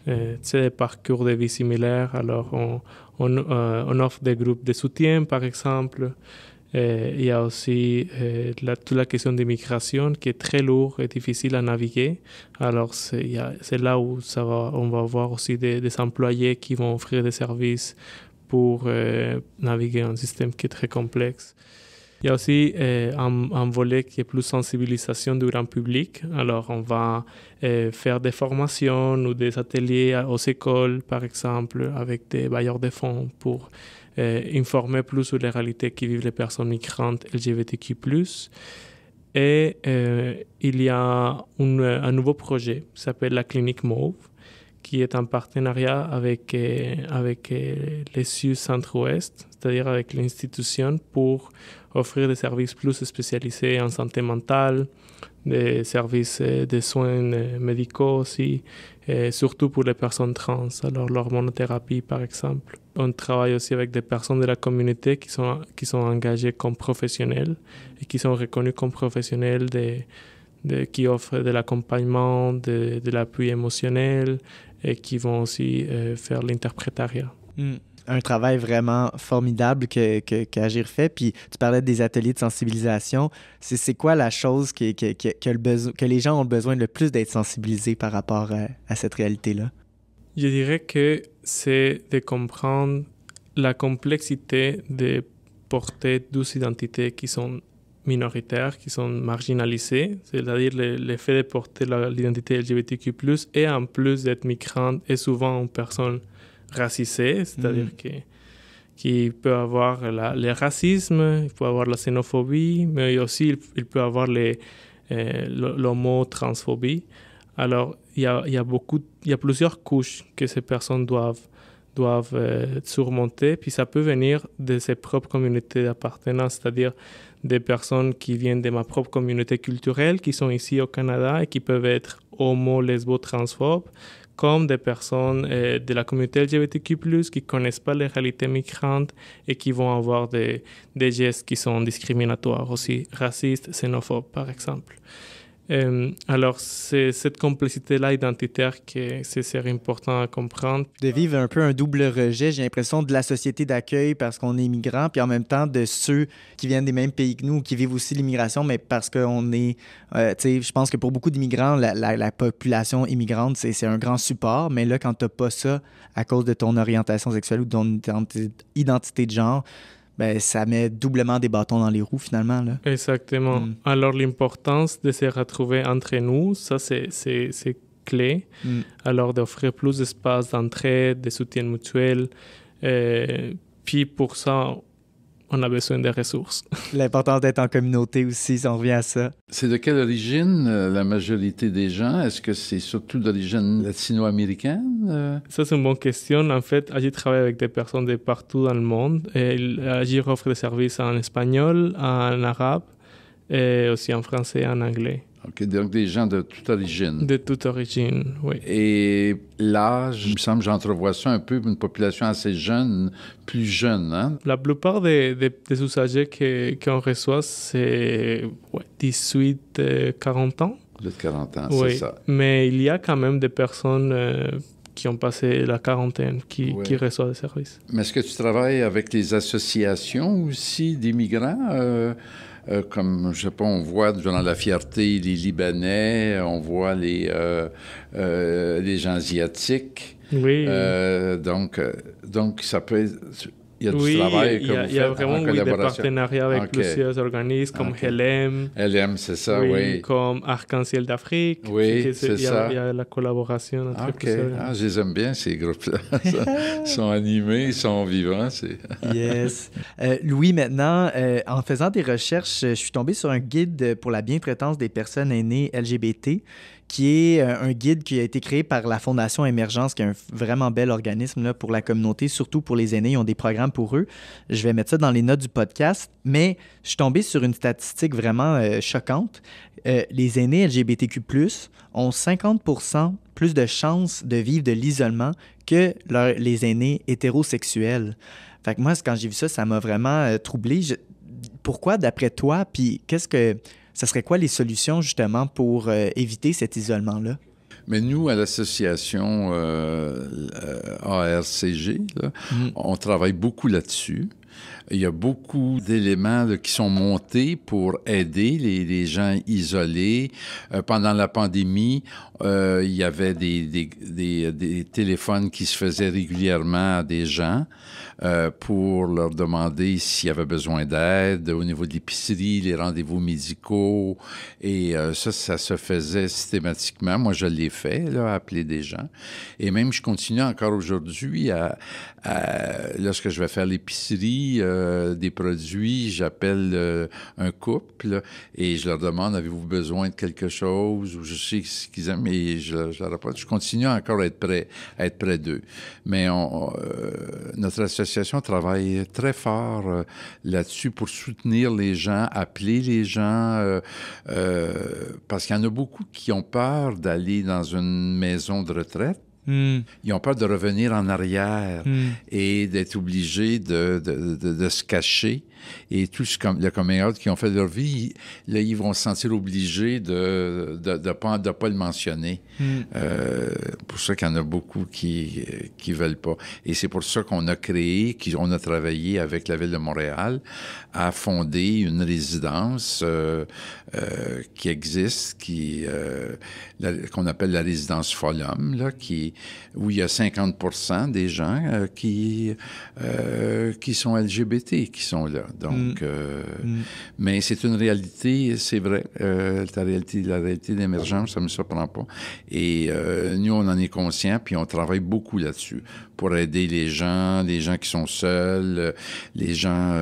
euh, sais, des parcours de vie similaires. Alors, on, euh, on offre des groupes de soutien, par exemple il eh, y a aussi eh, toute la question d'immigration qui est très lourde et difficile à naviguer. Alors, c'est là où ça on va avoir aussi des, employés qui vont offrir des services pour eh, naviguer un système qui est très complexe. Il y a aussi un, volet qui est plus sensibilisation du grand public. Alors, on va faire des formations ou des ateliers aux écoles, par exemple, avec des bailleurs de fonds pour euh, informer plus sur les réalités qui vivent les personnes migrantes LGBTQ+. Et euh, il y a un nouveau projet qui s'appelle la clinique Mauve, qui est en partenariat avec, euh, avec les Centre-Ouest, c'est-à-dire avec l'institution, pour offrir des services plus spécialisés en santé mentale, des services de soins médicaux aussi, et surtout pour les personnes trans, alors l'hormonothérapie par exemple on travaille aussi avec des personnes de la communauté qui sont, engagées comme professionnels et qui sont reconnues comme professionnels de, qui offrent de l'accompagnement, de, l'appui émotionnel et qui vont aussi euh, faire l'interprétariat. Hmm. Un travail vraiment formidable que, que, qu'Agir fait. Puis tu parlais des ateliers de sensibilisation. C'est, quoi la chose que, les gens ont besoin le plus d'être sensibilisés par rapport à cette réalité-là? Je dirais que c'est de comprendre la complexité de porter deux identités qui sont minoritaires, qui sont marginalisées, c'est-à-dire l'effet fait de porter l'identité LGBTQ+, et en plus d'être migrante, et souvent une personne racisée, c'est-à-dire qu'il mm. que qui peut avoir le racisme, il peut avoir la xénophobie, mais aussi il, peut avoir euh, l'homo-transphobie. Alors, il y a, beaucoup, il y a plusieurs couches que ces personnes doivent, doivent euh, surmonter. Puis ça peut venir de ses propres communautés d'appartenance, c'est-à-dire des personnes qui viennent de ma propre communauté culturelle, qui sont ici au Canada et qui peuvent être homo, lesbo, transphobes, comme des personnes euh, de la communauté LGBTQ+, qui connaissent pas les réalités migrantes et qui vont avoir des, des gestes qui sont discriminatoires aussi, racistes, xénophobes par exemple alors, c'est cette complexité-là identitaire que c'est important à comprendre. De vivre un peu un double rejet, j'ai l'impression, de la société d'accueil parce qu'on est migrant, puis en même temps de ceux qui viennent des mêmes pays que nous, qui vivent aussi l'immigration, mais parce qu'on est. Euh, tu sais, je pense que pour beaucoup d'immigrants, la, population immigrante, c'est un grand support, mais là, quand tu n'as pas ça à cause de ton orientation sexuelle ou de ton identité de genre, ben, ça met doublement des bâtons dans les roues finalement. Là. Exactement. Mm. Alors l'importance de se retrouver entre nous, ça c'est clé. Mm. Alors d'offrir plus d'espace d'entraide, de soutien mutuel. Euh, puis pour ça, on a besoin des ressources. (laughs) L'importance d'être en communauté aussi, si revient à ça. C'est de quelle origine euh, la majorité des gens? Est-ce que c'est surtout d'origine latino-américaine? Euh? Ça, c'est une bonne question. En fait, Agir travaille avec des personnes de partout dans le monde. Et Agir offre des services en espagnol, en arabe, et aussi en français et en anglais donc des gens de toute origine. De toute origine, oui. Et là, il me semble, j'entrevois ça un peu, une population assez jeune, plus jeune. Hein? La plupart des, des, usagers qu'on reçoit, c'est ouais, 18, 40 euh, ans. De 40 ans, c'est ça. Mais il y a quand même des personnes... Euh, qui ont passé la quarantaine, qui, reçoivent des services. Mais est-ce que tu travailles avec les associations aussi d'immigrants euh, euh, comme, je sais pas, on voit dans la fierté les Libanais, on voit les, euh, euh, les gens asiatiques. Oui. donc, donc, ça peut être il y a oui, Il y a vraiment des partenariats avec plusieurs organismes comme okay. LM. c'est ça, oui. Comme Arc-en-Ciel d'Afrique. Oui, c'est ça. Il y, a la collaboration entre okay. plusieurs. Ah, je les aime bien, ces groupes-là. (laughs) ils sont animés, ils sont vivants. yes. Euh, Louis, maintenant, euh, en faisant des recherches, je suis tombé sur un guide pour la bien-traitance des personnes aînées LGBT qui est euh, un guide qui a été créé par la Fondation Émergence, qui est un vraiment bel organisme pour la communauté, surtout pour les aînés. Ils ont des programmes pour eux. Je vais mettre ça dans les notes du podcast. Mais je suis tombé sur une statistique vraiment euh, choquante. Euh, les aînés LGBTQ, ont 50 plus de chances de vivre de l'isolement que les aînés hétérosexuels. Fait que moi, quand j'ai vu ça, ça m'a vraiment troublé. pourquoi, d'après toi, puis qu'est-ce que ce serait quoi les solutions justement pour euh, éviter cet isolement-là? Mais nous, à l'association euh, euh, ARCG, mm-hmm. on travaille beaucoup là-dessus. Il y a beaucoup d'éléments qui sont montés pour aider les, gens isolés. pendant la pandémie, il y avait des, des, téléphones qui se faisaient régulièrement à des gens. Euh, pour leur demander s'il y avait besoin d'aide au niveau de l'épicerie, les rendez-vous médicaux. Et euh, ça, ça se faisait systématiquement. Moi, je l'ai fait, là, appeler des gens. Et même, je continue encore aujourd'hui à, lorsque je vais faire l'épicerie euh, des produits, j'appelle un couple et je leur demande, avez-vous besoin de quelque chose? Ou je sais ce qu'ils aiment et je, leur Je continue encore à être prêt, à être près d'eux. Mais on, notre association l'association travaille très fort euh, là-dessus pour soutenir les gens, appeler les gens, euh, euh, parce qu'il y en a beaucoup qui ont peur d'aller dans une maison de retraite Hmm. Ils ont peur de revenir en arrière hmm. et d'être obligés de, se cacher. Et tous les com qui ont fait leur vie, là, ils vont se sentir obligés de ne pas, le mentionner. Hmm. Euh, pour ça qu'il y en a beaucoup qui ne veulent pas. Et c'est pour ça qu'on a créé, qu'on a travaillé avec la Ville de Montréal à fonder une résidence euh, euh, qui existe, qu'on appelle la résidence Folum, là, qui où il y a 50 des gens euh, qui, euh, qui sont LGBT qui sont là. Donc, mm. Euh, mm. mais c'est une réalité, c'est vrai. la réalité, la réalité d'émergence, ça ne me surprend pas. Et nous, on en est conscients, puis on travaille beaucoup là-dessus pour aider les gens, les gens qui sont seuls, les gens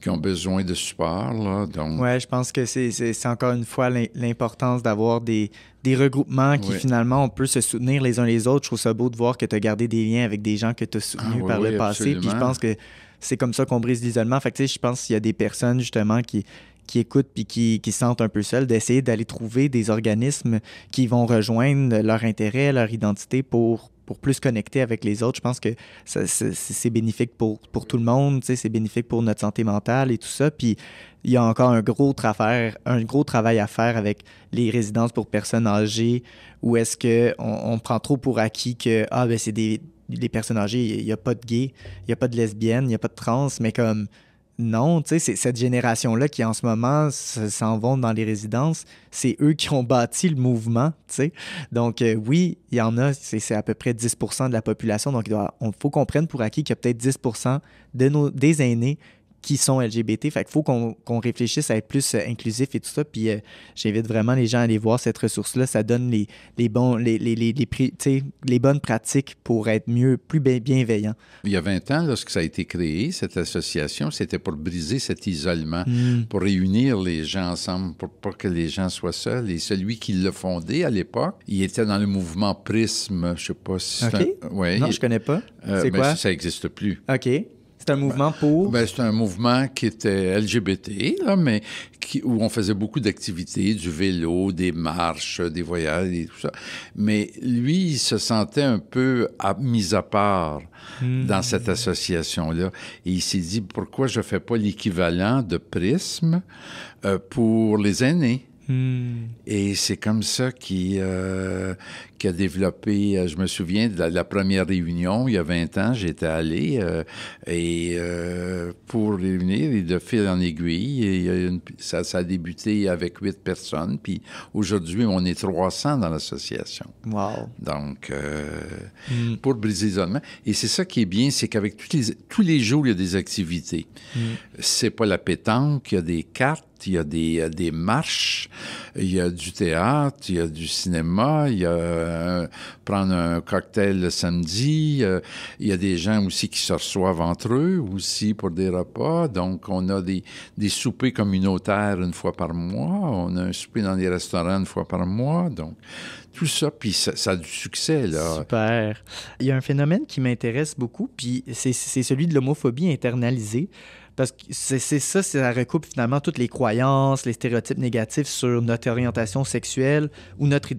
qui ont besoin de support. donc... Oui, je pense que c'est encore une fois l'importance d'avoir des, des regroupements qui finalement on peut se soutenir les uns les autres. Je trouve ça beau de voir que tu as gardé des liens avec des gens que tu as soutenus ah par le passé. Puis je pense que c'est comme ça qu'on brise l'isolement. Fait que, je pense qu'il y a des personnes justement qui, qui écoutent puis qui, qui sentent un peu seules, d'essayer d'aller trouver des organismes qui vont rejoindre leur intérêt, leur identité pour, pour plus connecter avec les autres. Je pense que c'est bénéfique pour, tout le monde, c'est bénéfique pour notre santé mentale et tout ça. Puis il y a encore un gros, travail, un gros travail à faire avec les résidences pour personnes âgées, où est-ce qu'on on prend trop pour acquis que ah, ben, c'est des personnes âgées, il n'y a pas de gays, il n'y a pas de lesbiennes, il n'y a pas de trans, mais comme non, tu sais, c'est cette génération-là qui en ce moment s'en vont dans les résidences, c'est eux qui ont bâti le mouvement, tu sais. Donc euh, oui, il y en a, c'est à peu près 10 de la population, donc il faut qu'on prenne pour acquis qu'il y a peut-être 10 de nos, des aînés qui sont LGBT. Fait qu'il faut qu'on réfléchisse à être plus euh, inclusif et tout ça. Puis euh, j'invite vraiment les gens à aller voir cette ressource-là. Ça donne les, les, bons, les, les, les, les bonnes pratiques pour être mieux, plus bienveillant. Il y a 20 ans, lorsque ça a été créé, cette association, c'était pour briser cet isolement, mm. pour réunir les gens ensemble, pour pas que les gens soient seuls. Et celui qui l'a fondé à l'époque, il était dans le mouvement Prisme. Je sais pas si... Un... Ouais, non, je connais pas. Euh, c'est quoi? Ça n'existe plus. OK. C'est un mouvement pour? Ben, un mouvement qui était LGBT, là, mais qui, où on faisait beaucoup d'activités, du vélo, des marches, des voyages et tout ça. Mais lui, il se sentait un peu à, mis à part hmm. dans cette association-là. Et il s'est dit, pourquoi je fais pas l'équivalent de prisme euh, pour les aînés? Hmm. Et c'est comme ça qu'il euh, a développé, euh, je me souviens de la, première réunion, il y a 20 ans, j'étais allé, euh, et pour réunir, et de fil en aiguille, ça, a débuté avec huit personnes, puis aujourd'hui, on est 300 dans l'association. Wow. Donc, hmm. pour briser l'isolement. Et c'est ça qui est bien, c'est qu'avec tous les, jours, il y a des activités. Hmm. C'est pas la pétanque, il y a des cartes, il y a des, des marches, il y a du théâtre, il y a du cinéma, il y a euh, prendre un cocktail le samedi, euh, il y a des gens aussi qui se reçoivent entre eux aussi pour des repas. Donc, on a des, des soupers communautaires une fois par mois, on a un souper dans des restaurants une fois par mois. Donc, tout ça, puis ça, ça, a du succès, là. Super. Il y a un phénomène qui m'intéresse beaucoup, puis c'est celui de l'homophobie internalisée. Parce que c'est ça, ça recoupe finalement toutes les croyances, les stéréotypes négatifs sur notre orientation sexuelle ou notre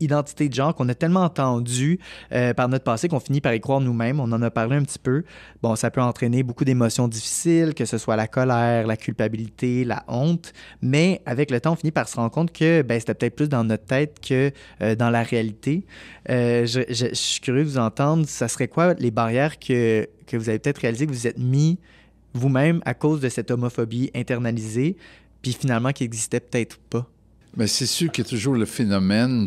identité de genre qu'on a tellement entendu euh, par notre passé qu'on finit par y croire nous-mêmes. On en a parlé un petit peu. Bon, ça peut entraîner beaucoup d'émotions difficiles, que ce soit la colère, la culpabilité, la honte, mais avec le temps, on finit par se rendre compte que ben, c'était peut-être plus dans notre tête que euh, dans la réalité. Euh, je, suis curieux de vous entendre. Ça serait quoi les barrières que, que vous avez peut-être réalisées que vous êtes mis vous-même à cause de cette homophobie internalisée, puis finalement qui existait peut-être pas? Mais c'est sûr qu'il y a toujours le phénomène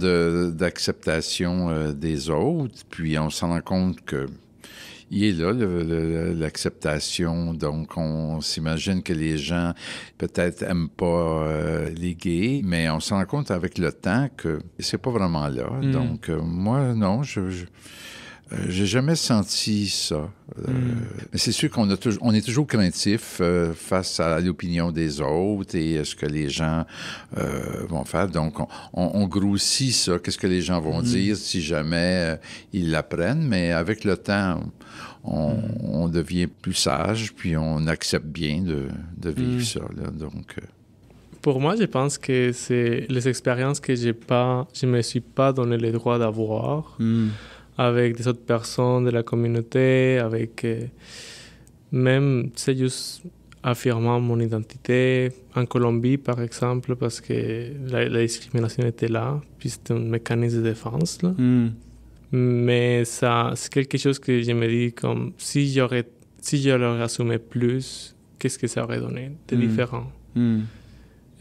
d'acceptation euh, des autres, puis on s'en rend compte que il est là, l'acceptation. Donc, on s'imagine que les gens, peut-être, aiment pas euh, les gays, mais on se rend compte avec le temps que c'est pas vraiment là. Hmm. Donc, euh, moi, non, je euh, j'ai jamais senti ça. Euh, hmm. c'est sûr qu'on on est toujours craintif euh, face à l'opinion des autres et ce que les gens vont faire. Donc, on, on, grossit ça. Qu'est-ce que les gens vont hmm. dire si jamais ils l'apprennent? Mais avec le temps, hmm. on, devient plus sage, puis on accepte bien de, vivre ça. Donc pour moi, je pense que c'est les expériences que j'ai pas, je me suis pas donné le droit d'avoir avec des autres personnes de la communauté, avec euh, même, c'est juste affirmant mon identité. En Colombie, par exemple, parce que la, discrimination était là, puis c'était un mécanisme de défense. Là. Hmm. Mais ça, c'est quelque chose que je me dis comme si j'aurais, si je l'aurais assumé plus, qu'est-ce que ça aurait donné de hmm. différent. Hmm.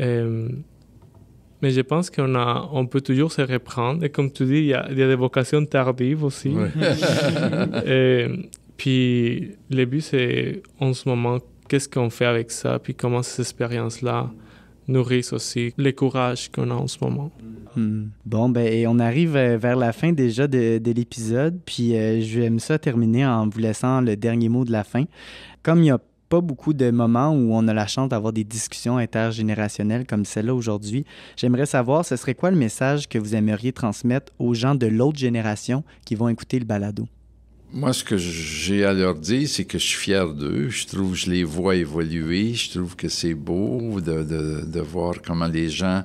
Euh, mais je pense qu'on a, on peut toujours se reprendre. Et comme tu dis, il y, a, des vocations tardives aussi. (laughs) Euh, puis le but, c'est en ce moment, qu'est-ce qu'on fait avec ça, puis comment ces expériences-là nourrissent aussi le courage qu'on a en ce moment. Hmm. Bon, ben, et on arrive euh, vers la fin déjà de, l'épisode, puis euh, je vais ça terminer en vous laissant le dernier mot de la fin. Comme il n'y a pas beaucoup de moments où on a la chance d'avoir des discussions intergénérationnelles comme celle-là aujourd'hui. J'aimerais savoir, ce serait quoi le message que vous aimeriez transmettre aux gens de l'autre génération qui vont écouter le balado? Moi, ce que j'ai à leur dire, c'est que je suis fier d'eux. Je trouve, je les vois évoluer. Je trouve que c'est beau de, voir comment les gens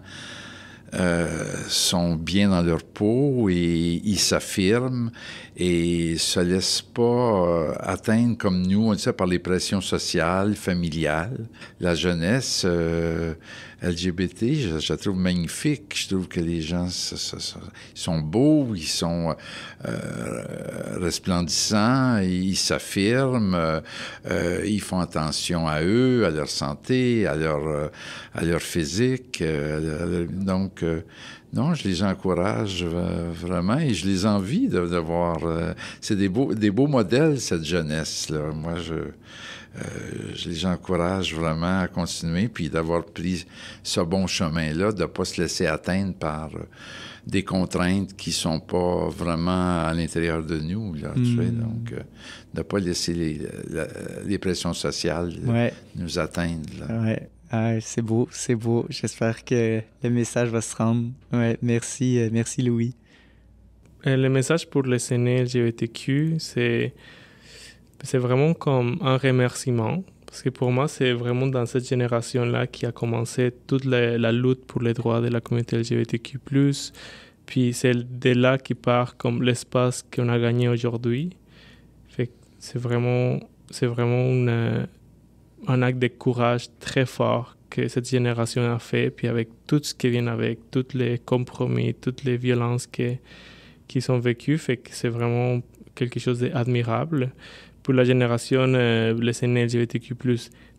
euh, sont bien dans leur peau et ils s'affirment et se laisse pas euh, atteindre comme nous, on le sait, par les pressions sociales, familiales. La jeunesse euh, LGBT, je, la trouve magnifique. Je trouve que les gens sont beaux, ils sont euh, resplendissants, ils s'affirment, ils font attention à eux, à leur santé, à leur, à leur physique. donc, non, je les encourage vraiment et je les envie de, voir. Euh, c'est des beaux, des beaux modèles, cette jeunesse-là. Moi, je, euh, je les encourage vraiment à continuer puis d'avoir pris ce bon chemin-là, de ne pas se laisser atteindre par euh, des contraintes qui sont pas vraiment à l'intérieur de nous. Là, tu sais, hmm. donc, de ne pas laisser les, pressions sociales nous atteindre. Là c'est beau, c'est beau. J'espère que le message va se rendre. Ouais, merci, euh, merci Louis. Euh, le message pour les aînés LGBTQ, c'est c'est vraiment comme un remerciement. Parce que pour moi, c'est vraiment dans cette génération-là qui a commencé toute la, lutte pour les droits de la communauté LGBTQ. Puis c'est de là qui part comme l'espace qu'on a gagné aujourd'hui. Fait c'est vraiment, c'est vraiment une, un acte de courage très fort que cette génération a fait, puis avec tout ce qui vient avec, tous les compromis, toutes les violences que, qui sont vécues, fait que c'est vraiment quelque chose d'admirable pour la génération, euh, les LGBTQ+,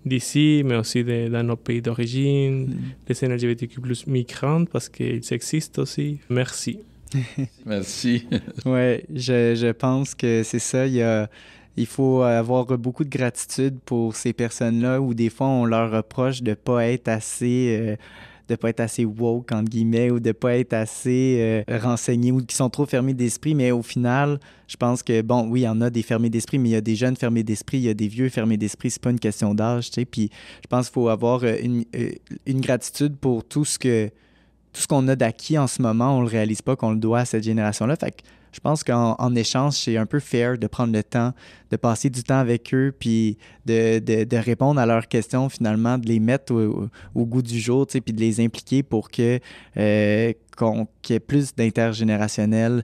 d'ici, mais aussi dans nos pays d'origine, mm. les LGBTQ+, migrantes, parce qu'ils existent aussi. Merci. (laughs) Merci. oui, je, je pense que c'est ça, il y a il faut avoir beaucoup de gratitude pour ces personnes-là où des fois on leur reproche de pas être assez euh, de pas être assez woke entre guillemets ou de pas être assez euh, renseigné ou qui sont trop fermés d'esprit mais au final je pense que bon oui il y en a des fermés d'esprit mais il y a des jeunes fermés d'esprit il y a des vieux fermés d'esprit c'est pas une question d'âge tu sais puis je pense qu'il faut avoir euh, une, gratitude pour tout ce que tout ce qu'on a d'acquis en ce moment on le réalise pas qu'on le doit à cette génération là fait je pense qu'en échange, c'est un peu fair de prendre le temps, de passer du temps avec eux, puis de, répondre à leurs questions, finalement, de les mettre au, goût du jour, puis de les impliquer pour que euh, y ait plus d'intergénérationnels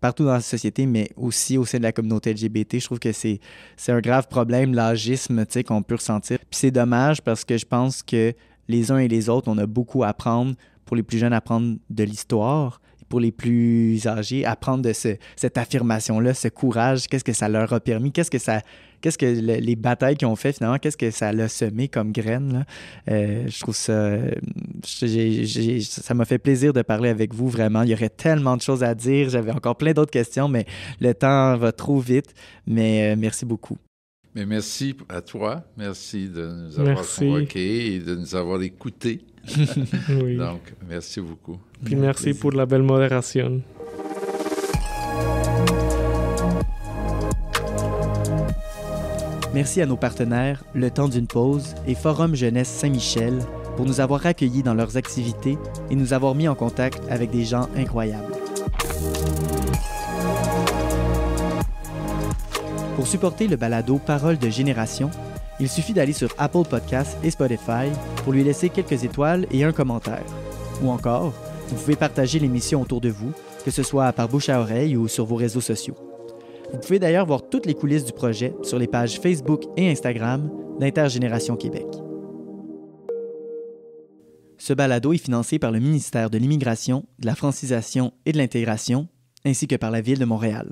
partout dans la société, mais aussi au sein de la communauté LGBT. Je trouve que c'est un grave problème, l'âgisme qu'on peut ressentir. Puis c'est dommage parce que je pense que les uns et les autres, on a beaucoup à apprendre. Pour les plus jeunes, apprendre de l'histoire, pour les plus âgés, apprendre de cette affirmation-là, ce courage, qu'est-ce que ça leur a permis, qu'est-ce que ça, qu'est-ce que les batailles qu'ils ont fait finalement, qu'est-ce que ça l'a semé comme graine. Euh, je trouve ça, ça m'a fait plaisir de parler avec vous vraiment. Il y aurait tellement de choses à dire, j'avais encore plein d'autres questions, mais le temps va trop vite. Mais euh, merci beaucoup. Mais merci à toi, merci de nous avoir convoqués et de nous avoir écoutés. (laughs) Donc, merci beaucoup. Puis merci pour la belle modération. Merci à nos partenaires, Le Temps d'une pause et Forum Jeunesse Saint-Michel pour nous avoir accueillis dans leurs activités et nous avoir mis en contact avec des gens incroyables. Pour supporter le balado Parole de génération, il suffit d'aller sur Apple Podcasts et Spotify pour lui laisser quelques étoiles et un commentaire. Ou encore, vous pouvez partager l'émission autour de vous, que ce soit par bouche à oreille ou sur vos réseaux sociaux. Vous pouvez d'ailleurs voir toutes les coulisses du projet sur les pages Facebook et Instagram d'Intergénération Québec. Ce balado est financé par le ministère de l'Immigration, de la Francisation et de l'Intégration, ainsi que par la Ville de Montréal.